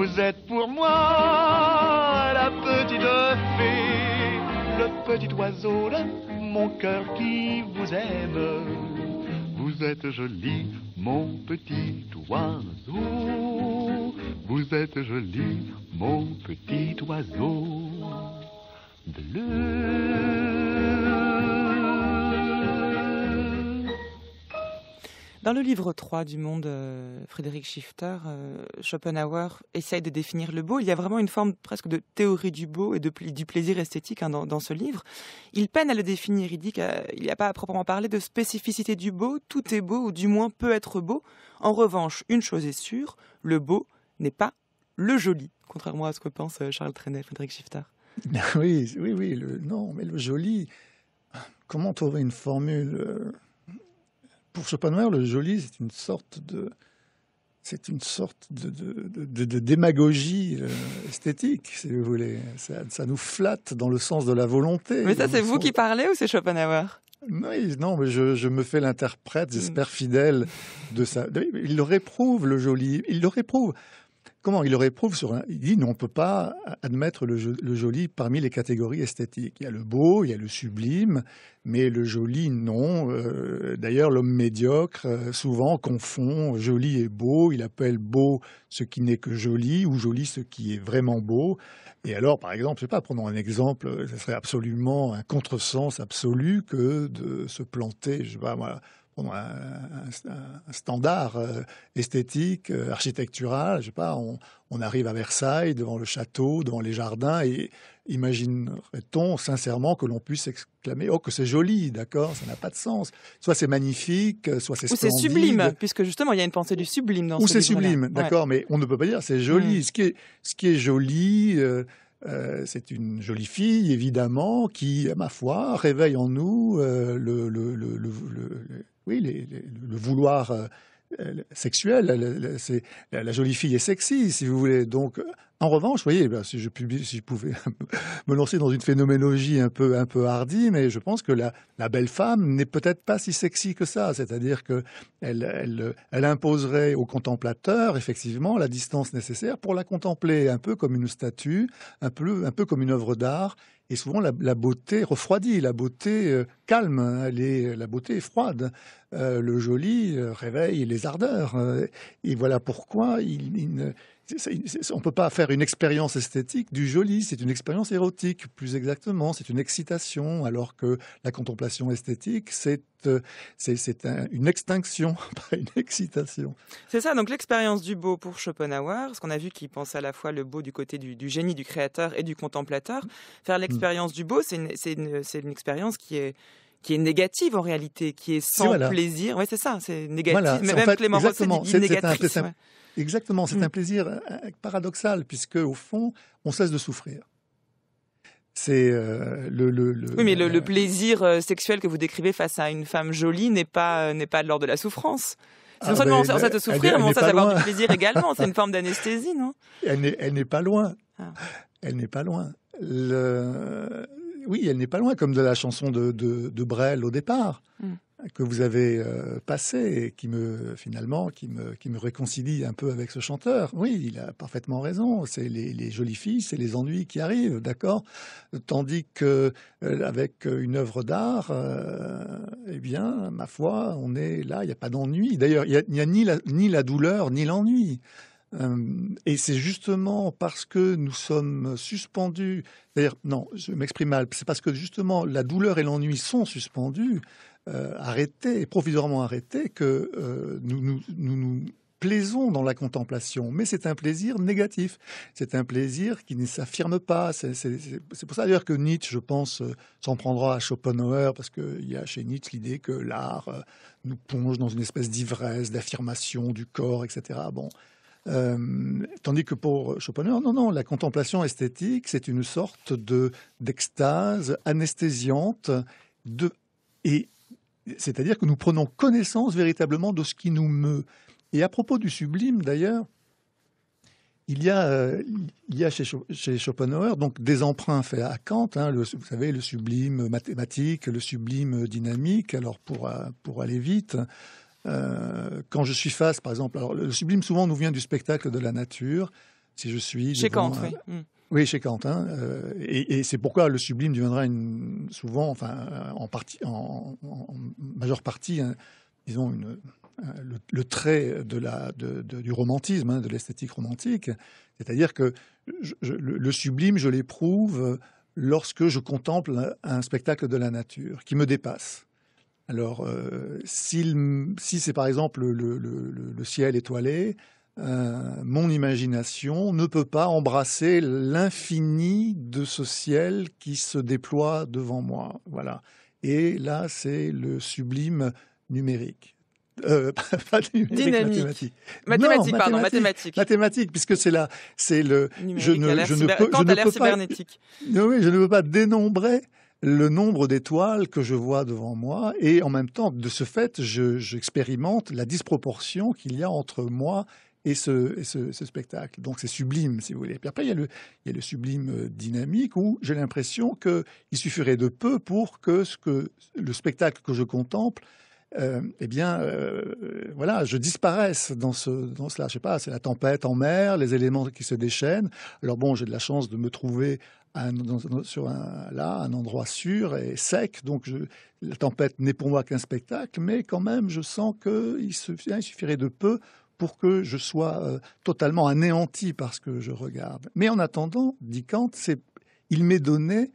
vous êtes pour moi la petite fée, le petit oiseau mon cœur qui vous aime. Vous êtes joli, mon petit oiseau. Vous êtes jolie, mon petit oiseau bleu. Dans le livre 3 du Monde, euh, Frédéric Schifter, euh, Schopenhauer essaye de définir le beau. Il y a vraiment une forme presque de théorie du beau et du plaisir esthétique hein, dans, ce livre. Il peine à le définir. Il dit qu'il n'y a pas à proprement parler de spécificité du beau. Tout est beau, ou du moins peut être beau. En revanche, une chose est sûre, le beau n'est pas le joli, contrairement à ce que pense euh, Charles Trenet Frédéric Schifter. Oui, oui, oui. non, mais le joli, comment trouver une formule pour Schopenhauer, le joli, c'est une sorte de, c'est une sorte de, de, démagogie euh, esthétique, si vous voulez. Ça, nous flatte dans le sens de la volonté. Mais ça, c'est vous qui parlez ou c'est Schopenhauer oui, non, mais je me fais l'interprète, j'espère mm. fidèle de ça. Il le réprouve, le joli, il le réprouve. Comment Il le réprouve sur un. Il dit non, on ne peut pas admettre le, joli parmi les catégories esthétiques. Il y a le beau, il y a le sublime, mais le joli, non. Euh, d'ailleurs, l'homme médiocre euh, souvent confond joli et beau. Il appelle beau ce qui n'est que joli ou joli ce qui est vraiment beau. Et alors, par exemple, je ne sais pas, prenons un exemple, ce euh, serait absolument un contresens absolu que de se planter, je sais pas, voilà, un, standard euh, esthétique, euh, architectural. Je sais pas, on, arrive à Versailles, devant le château, devant les jardins, et imaginerait-on sincèrement que l'on puisse exclamer Oh, que c'est joli, d'accord Ça n'a pas de sens. Soit c'est magnifique, euh, soit c'est Ou c'est sublime, puisque justement, il y a une pensée du sublime dans Ou c'est sublime, d'accord, mais on ne peut pas dire c'est joli. Mm. Ce, qui est, joli. c'est une jolie fille, évidemment, qui, à ma foi, réveille en nous le, oui, le vouloir euh, euh, sexuel, c'est, la, jolie fille est sexy, si vous voulez. Donc, euh, en revanche, voyez, ben, si, je pouvais me lancer dans une phénoménologie un peu, un peu hardie, mais je pense que la, belle femme n'est peut-être pas si sexy que ça. C'est-à-dire qu'elle imposerait au contemplateur, effectivement, la distance nécessaire pour la contempler, un peu comme une statue, un peu, un peu comme une œuvre d'art et souvent, la, beauté refroidit, la beauté euh, calme, hein. elle la beauté froide. Euh, le joli euh, réveille les ardeurs. et voilà pourquoi il, on ne peut pas faire une expérience esthétique du joli, c'est une expérience érotique, plus exactement, c'est une excitation, alors que la contemplation esthétique, c'est euh, une extinction, pas une excitation. C'est ça, donc l'expérience du beau pour Schopenhauer, ce qu'on a vu qu'il pense à la fois le beau du côté du, génie du créateur et du contemplateur. Faire mm. l'expérience du beau, c'est une expérience qui est qui est négative en réalité, qui est sans plaisir. Oui, c'est ça, c'est négatif. Mais même Clément Rosset dit négatrice. Exactement, c'est un hmm. plaisir euh, paradoxal, puisque au fond, on cesse de souffrir. C'est euh, le, le, le, Oui, mais le, plaisir euh, sexuel que vous décrivez face à une femme jolie n'est pas, n'est pas de l'ordre de la souffrance. C'est ah non seulement on cesse de souffrir, mais on cesse d'avoir du plaisir également. C'est une forme d'anesthésie, non Elle n'est pas loin. Ah. Elle n'est pas loin. Le, oui, elle n'est pas loin, comme de la chanson de, de, Brel au départ, mm. que vous avez passé, euh, passée et qui me, finalement, qui me, réconcilie un peu avec ce chanteur. Oui, il a parfaitement raison. C'est les, jolies filles, c'est les ennuis qui arrivent, d'accord Tandis que, euh, avec une œuvre d'art, euh, eh bien, ma foi, on est là, il n'y a pas d'ennui. D'ailleurs, il n'y a, ni la douleur, ni l'ennui. Euh, et c'est justement parce que nous sommes suspendus, d'ailleurs, non, je m'exprime mal, c'est parce que justement la douleur et l'ennui sont suspendus, euh, arrêtés, provisoirement arrêtés, que euh, nous, nous, nous, nous plaisons dans la contemplation, mais c'est un plaisir négatif, c'est un plaisir qui ne s'affirme pas. C'est pour ça d'ailleurs que Nietzsche, je pense, euh, s'en prendra à Schopenhauer, parce qu'il y a chez Nietzsche l'idée que l'art nous plonge dans une espèce d'ivresse, d'affirmation du corps, etc. Bon, euh, tandis que pour Schopenhauer, non, non, la contemplation esthétique, c'est une sorte de d'extase anesthésiante de et c'est-à-dire que nous prenons connaissance véritablement de ce qui nous meut. Et à propos du sublime, d'ailleurs, il y a, euh, il y a chez, Schopenhauer donc des emprunts faits à Kant, hein, vous savez, le sublime mathématique, le sublime dynamique. Alors pour, euh, pour aller vite, euh, quand je suis face, par exemple, alors le sublime souvent nous vient du spectacle de la nature. Si je suis chez Kant, oui. Mm. oui. chez Kant hein. euh, et, c'est pourquoi le sublime deviendra souvent, euh, en, en, majeure partie, hein, disons le, trait du romantisme, hein, de l'esthétique romantique. C'est-à-dire que le, sublime, je l'éprouve lorsque je contemple un spectacle de la nature qui me dépasse. Alors, euh, si, c'est par exemple le, ciel étoilé, euh, mon imagination ne peut pas embrasser l'infini de ce ciel qui se déploie devant moi. Voilà. Et là, c'est le sublime numérique. Euh, Dynamique. mathématique. Mathématique, pardon, mathématique, mathématique. puisque c'est là, c'est le. Numérique je ne, je ne peux, je ne peux pas. Oui, je ne peux pas dénombrer le nombre d'étoiles que je vois devant moi et en même temps, de ce fait, j'expérimente la disproportion qu'il y a entre moi et ce, spectacle. Donc c'est sublime, si vous voulez. Puis après, il y a le, sublime euh, dynamique où j'ai l'impression qu'il suffirait de peu pour que, ce que le spectacle que je contemple euh, eh bien, euh, voilà, je disparaisse dans, ce, dans cela. Je sais pas, c'est la tempête en mer, les éléments qui se déchaînent. Alors bon, j'ai de la chance de me trouver là, un endroit sûr et sec. Donc, la tempête n'est pour moi qu'un spectacle, mais quand même, je sens qu'il suffirait de peu pour que je sois euh, totalement anéanti par ce que je regarde. Mais en attendant, dit Kant, il m'est donné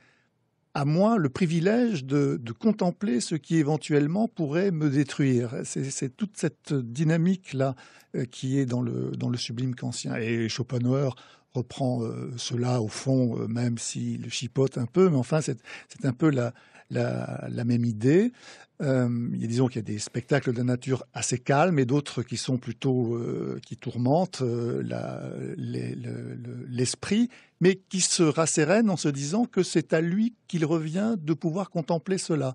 à moi le privilège de, contempler ce qui éventuellement pourrait me détruire. C'est toute cette dynamique-là euh, qui est dans le, dans le sublime kantien. Et Schopenhauer reprend euh, cela au fond, euh, même s'il chipote un peu, mais enfin, c'est un peu la, la, même idée. Euh, disons qu'il y a des spectacles de nature assez calmes et d'autres qui sont plutôt euh, qui tourmentent euh, l'esprit, mais qui se rassérènent en se disant que c'est à lui qu'il revient de pouvoir contempler cela.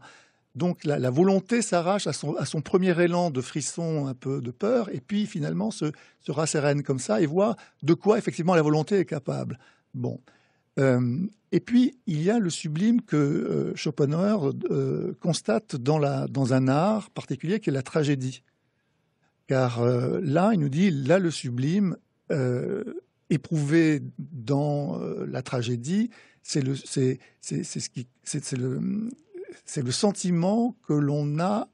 Donc la, volonté s'arrache à son, premier élan de frisson, un peu de peur, et puis finalement se, se rassérène comme ça et voit de quoi effectivement la volonté est capable. Bon. Euh, et puis, il y a le sublime que euh, Schopenhauer euh, constate dans, la, dans, un art particulier qui est la tragédie. Car là, il nous dit, là, le sublime éprouvé dans la tragédie, c'est le, c'est, le, sentiment que l'on a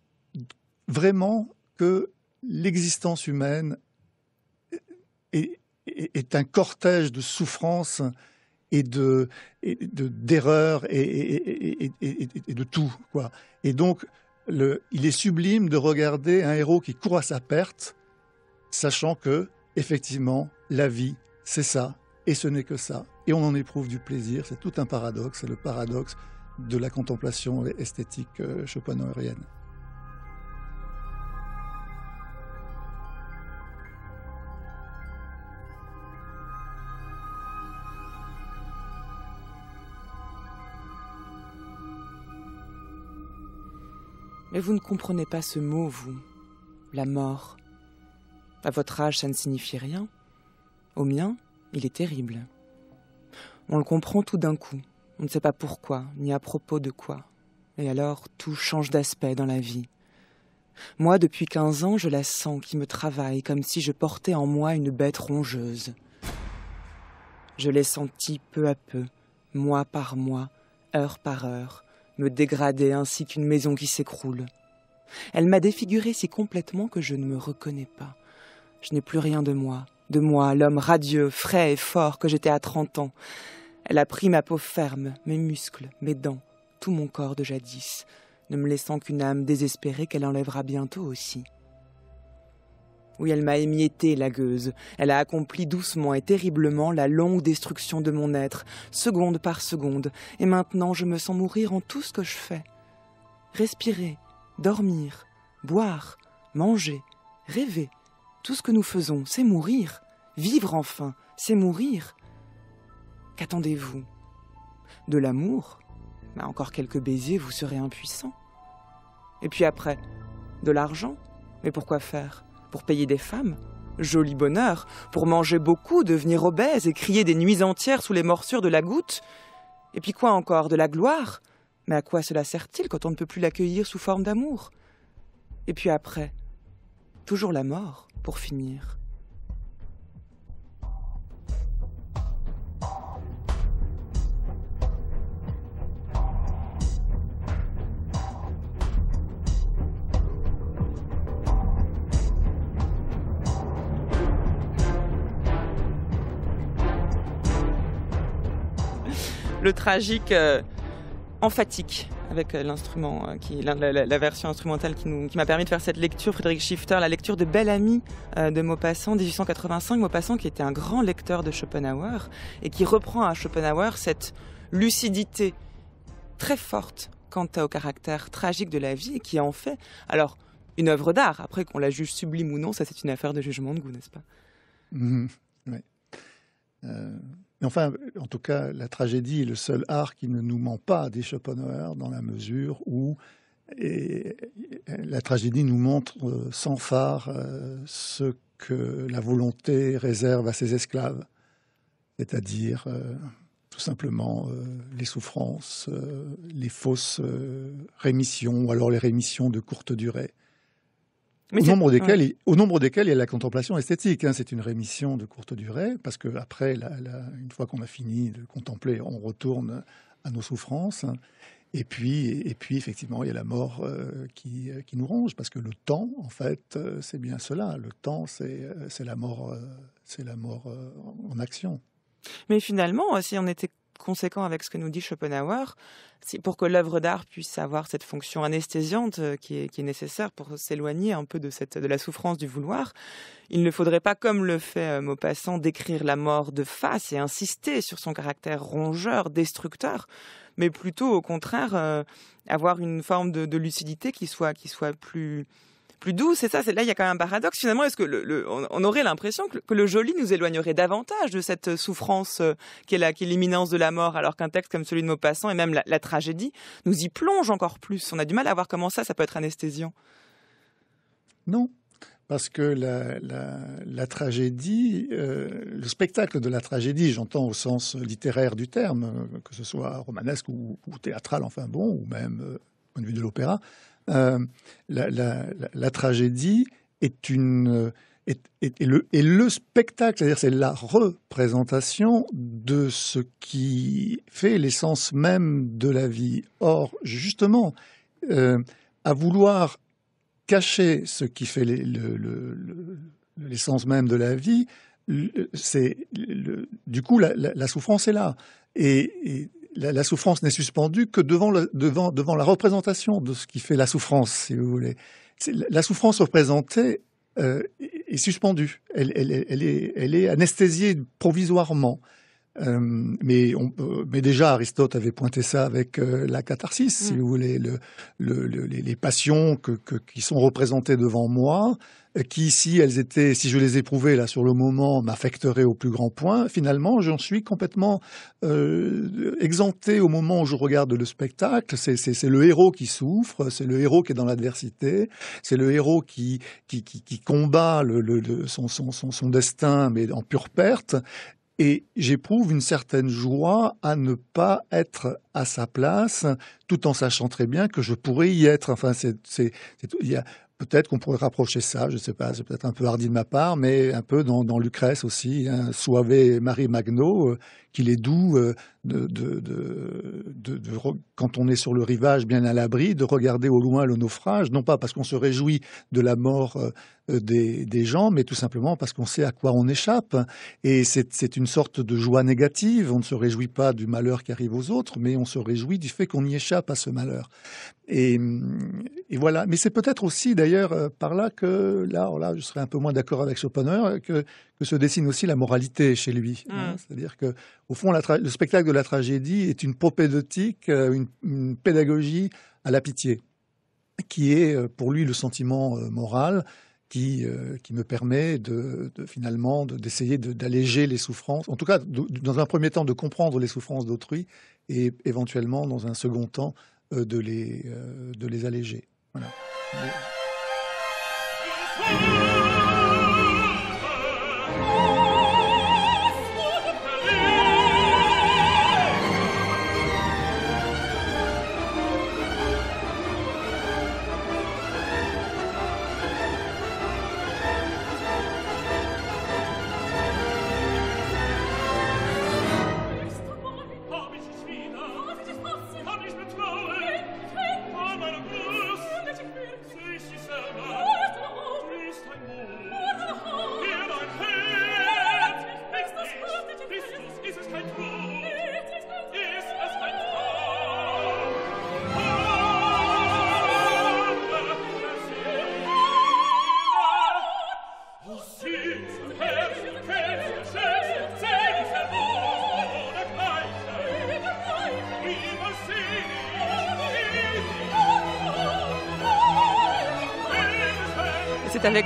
vraiment que l'existence humaine est, est, est, un cortège de souffrances et de d'erreurs et, de tout quoi. Et donc il est sublime de regarder un héros qui court à sa perte, sachant que effectivement la vie c'est ça et ce n'est que ça. Et on en éprouve du plaisir. C'est tout un paradoxe. C'est le paradoxe de la contemplation esthétique schopenhauerienne. Euh, Et vous ne comprenez pas ce mot, vous. La mort. À votre âge, ça ne signifie rien. Au mien, il est terrible. On le comprend tout d'un coup. On ne sait pas pourquoi, ni à propos de quoi. Et alors, tout change d'aspect dans la vie. Moi, depuis quinze ans, je la sens qui me travaille comme si je portais en moi une bête rongeuse. Je l'ai sentie peu à peu, mois par mois, heure par heure, me dégrader ainsi qu'une maison qui s'écroule. Elle m'a défiguré si complètement que je ne me reconnais pas. Je n'ai plus rien de moi, de moi, l'homme radieux, frais et fort que j'étais à trente ans. Elle a pris ma peau ferme, mes muscles, mes dents, tout mon corps de jadis, ne me laissant qu'une âme désespérée qu'elle enlèvera bientôt aussi. Oui, elle m'a émietté, la gueuse. Elle a accompli doucement et terriblement la longue destruction de mon être, seconde par seconde, et maintenant je me sens mourir en tout ce que je fais. Respirer, dormir, boire, manger, rêver, tout ce que nous faisons, c'est mourir. Vivre enfin, c'est mourir. Qu'attendez-vous De l'amour Mais bah, Encore quelques baisers, vous serez impuissant. Et puis après, de l'argent Mais pourquoi faire pour payer des femmes. Joli bonheur, pour manger beaucoup, devenir obèse et crier des nuits entières sous les morsures de la goutte. Et puis quoi encore, de la gloire Mais à quoi cela sert-il quand on ne peut plus l'accueillir sous forme d'amour Et puis après, toujours la mort, pour finir. le tragique euh, emphatique avec euh, l'instrument, euh, qui la, la, version instrumentale qui, nous, qui m'a permis de faire cette lecture, Frédéric Schifter, la lecture de belle Ami de Maupassant, 1885, Maupassant qui était un grand lecteur de Schopenhauer et qui reprend à Schopenhauer cette lucidité très forte quant au caractère tragique de la vie et qui en fait alors une œuvre d'art. Après qu'on la juge sublime ou non, ça c'est une affaire de jugement de goût, n'est-ce pas mmh enfin, en tout cas, la tragédie est le seul art qui ne nous ment pas des Schopenhauer dans la mesure où la tragédie nous montre euh, sans phare euh, ce que la volonté réserve à ses esclaves, c'est-à-dire euh, tout simplement les souffrances, les fausses rémissions, ou alors les rémissions de courte durée au, nombre desquels, il, au nombre il y a la contemplation esthétique. Hein. C'est une rémission de courte durée, parce qu'après, une fois qu'on a fini de contempler, on retourne à nos souffrances. Et puis, et puis effectivement, il y a la mort euh, qui, euh, qui, nous ronge, parce que le temps, en fait, euh, c'est bien cela. Le temps, c'est la mort, c'est la mort en action. Mais finalement, si on était conséquent avec ce que nous dit Schopenhauer, pour que l'œuvre d'art puisse avoir cette fonction anesthésiante euh, qui est, nécessaire pour s'éloigner un peu de, cette, de la souffrance du vouloir, il ne faudrait pas, comme le fait euh, Maupassant, décrire la mort de face et insister sur son caractère rongeur, destructeur, mais plutôt au contraire euh, avoir une forme de, de lucidité qui soit, qui soit plus plus doux, c'est ça, c'est là, il y a quand même un paradoxe. Finalement, est-ce que aurait l'impression que, le joli nous éloignerait davantage de cette euh, souffrance euh, qui qu'est l'imminence de la mort, alors qu'un texte comme celui de Maupassant et même la, tragédie nous y plonge encore plus. On a du mal à voir comment ça, ça peut être anesthésiant. Non, parce que la, tragédie, euh, le spectacle de la tragédie, j'entends au sens littéraire du terme, que ce soit romanesque ou, théâtral, enfin bon, ou même point de vue de l'opéra, euh, la, tragédie est une... Euh, le, spectacle, c'est-à-dire c'est la représentation de ce qui fait l'essence même de la vie. Or, justement, euh, à vouloir cacher ce qui fait l'essence même de la vie, c'est du coup la, souffrance est là. et la, souffrance n'est suspendue que devant, la représentation de ce qui fait la souffrance, si vous voulez. La souffrance représentée euh, est suspendue, elle est anesthésiée provisoirement. Euh, mais, on, mais déjà, Aristote avait pointé ça avec euh, la catharsis, si mm. vous voulez, le, le, les, passions que, que, qui sont représentées devant moi, euh, qui, si elles étaient, si je les éprouvais là sur le moment, m'affecteraient au plus grand point. Finalement, j'en suis complètement euh, exempté au moment où je regarde le spectacle. C'est le héros qui souffre, c'est le héros qui est dans l'adversité, c'est le héros qui qui, qui, combat le, son, son, son destin, mais en pure perte. Et j'éprouve une certaine joie à ne pas être à sa place, tout en sachant très bien que je pourrais y être. Enfin, c'est, peut-être qu'on pourrait rapprocher ça, je ne sais pas, c'est peut-être un peu hardi de ma part, mais un peu dans, dans Lucrèce aussi, hein, Soave Marie Magno, euh, qu'il est doux euh, de, quand on est sur le rivage bien à l'abri, de regarder au loin le naufrage, non pas parce qu'on se réjouit de la mort euh, des, gens, mais tout simplement parce qu'on sait à quoi on échappe. Et c'est une sorte de joie négative. On ne se réjouit pas du malheur qui arrive aux autres, mais on se réjouit du fait qu'on y échappe à ce malheur. Et, et voilà. Mais c'est peut-être aussi d'ailleurs euh, par là que, là, là, je serais un peu moins d'accord avec Schopenhauer, que, que se dessine aussi la moralité chez lui. Mm. Hein. C'est-à-dire que, au fond, la le spectacle de la tragédie est une propédotique, euh, une, pédagogie à la pitié, qui est euh, pour lui le sentiment euh, moral qui, qui me permet de, finalement d'essayer de, d'alléger les souffrances, en tout cas, dans un premier temps, de comprendre les souffrances d'autrui et éventuellement, dans un second temps, de, les, de les alléger.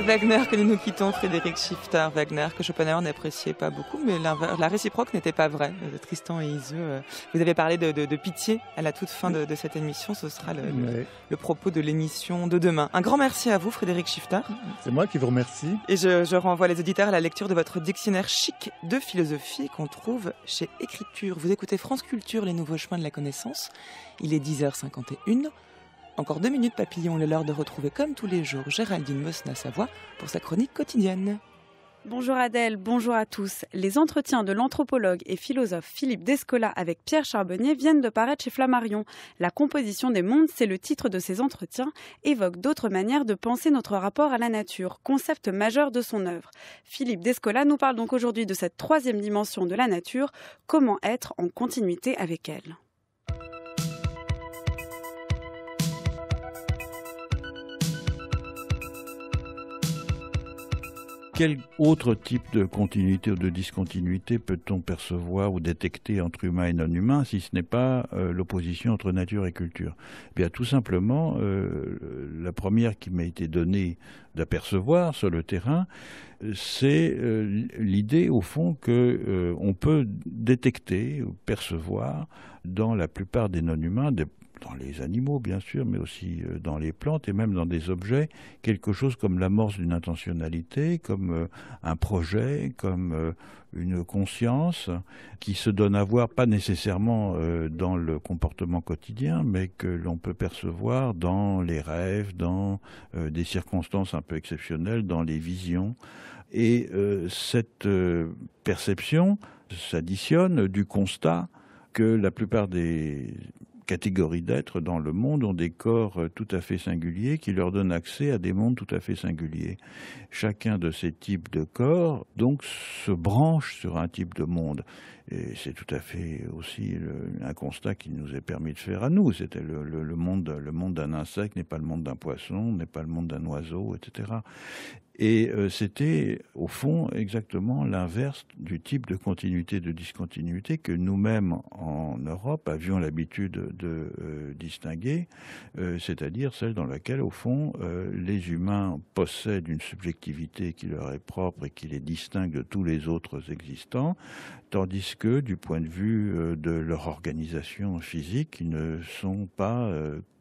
Wagner que nous nous quittons, Frédéric Schifter. Wagner que Schopenhauer n'appréciait pas beaucoup, mais la réciproque n'était pas vraie. Euh, Tristan et Iseux, vous avez parlé de, de, pitié à la toute fin de, cette émission. Ce sera le, le, propos de l'émission de demain. Un grand merci à vous, Frédéric Schifter. C'est moi qui vous remercie. Et je, je renvoie les auditeurs à la lecture de votre dictionnaire chic de philosophie qu'on trouve chez Écriture. Vous écoutez France Culture, les nouveaux chemins de la connaissance. Il est 10h51. Encore deux minutes papillon, le l'heure de retrouver comme tous les jours Géraldine Mosna-Savoie pour sa chronique quotidienne. Bonjour Adèle, bonjour à tous. Les entretiens de l'anthropologue et philosophe Philippe Descola avec Pierre Charbonnier viennent de paraître chez Flammarion. La composition des mondes, c'est le titre de ces entretiens, évoque d'autres manières de penser notre rapport à la nature, concept majeur de son œuvre. Philippe Descola nous parle donc aujourd'hui de cette troisième dimension de la nature, comment être en continuité avec elle. quel autre type de continuité ou de discontinuité peut-on percevoir ou détecter entre humains et non-humains si ce n'est pas euh, l'opposition entre nature et culture eh Bien, tout simplement, euh, la première qui m'a été donnée d'apercevoir sur le terrain, c'est euh, l'idée au fond que on peut détecter ou percevoir dans la plupart des non-humains, des dans les animaux bien sûr, mais aussi euh, dans les plantes et même dans des objets, quelque chose comme l'amorce d'une intentionnalité, comme euh, un projet, comme euh, une conscience qui se donne à voir, pas nécessairement dans le comportement quotidien, mais que l'on peut percevoir dans les rêves, dans des circonstances un peu exceptionnelles, dans les visions. Et cette perception s'additionne du constat que la plupart des catégories d'êtres dans le monde ont des corps euh, tout à fait singuliers qui leur donnent accès à des mondes tout à fait singuliers. Chacun de ces types de corps, donc, se branche sur un type de monde. Et c'est tout à fait aussi un constat qui nous est permis de faire à nous. C'était monde, le monde d'un insecte n'est pas le monde d'un poisson, n'est pas le monde d'un oiseau, etc. Et euh, c'était, au fond, exactement l'inverse du type de continuité, de discontinuité que nous-mêmes en Europe avions l'habitude de euh, distinguer, euh, c'est-à-dire celle dans laquelle, au fond, les humains possèdent une subjectivité qui leur est propre et qui les distingue de tous les autres existants, tandis que, du point de vue de leur organisation physique, ils ne sont pas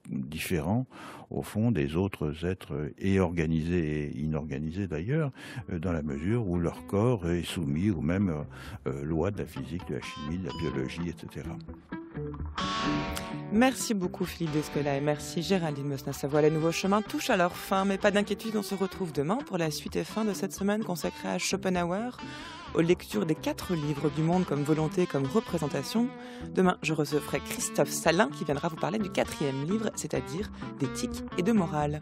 différents au fond des autres êtres et organisés et inorganisés d'ailleurs, euh, dans la mesure où leur corps est soumis aux mêmes euh, euh, lois de la physique, de la chimie, de la biologie, etc. Merci beaucoup Philippe Descola et merci Géraldine Mosna-Savoie. Les nouveaux chemins touchent à leur fin, mais pas d'inquiétude, on se retrouve demain pour la suite et fin de cette semaine consacrée à Schopenhauer, aux lectures des quatre livres du monde comme volonté comme représentation. Demain, je recevrai Christophe Salin qui viendra vous parler du quatrième livre, c'est-à-dire d'éthique et de morale.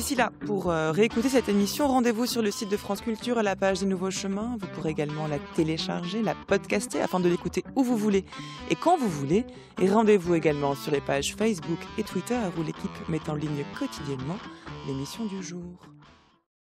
D'ici là, pour euh, réécouter cette émission, rendez-vous sur le site de France Culture à la page des Nouveaux Chemins. Vous pourrez également la télécharger, la podcaster afin de l'écouter où vous voulez et quand vous voulez. Et rendez-vous également sur les pages Facebook et Twitter où l'équipe met en ligne quotidiennement l'émission du jour.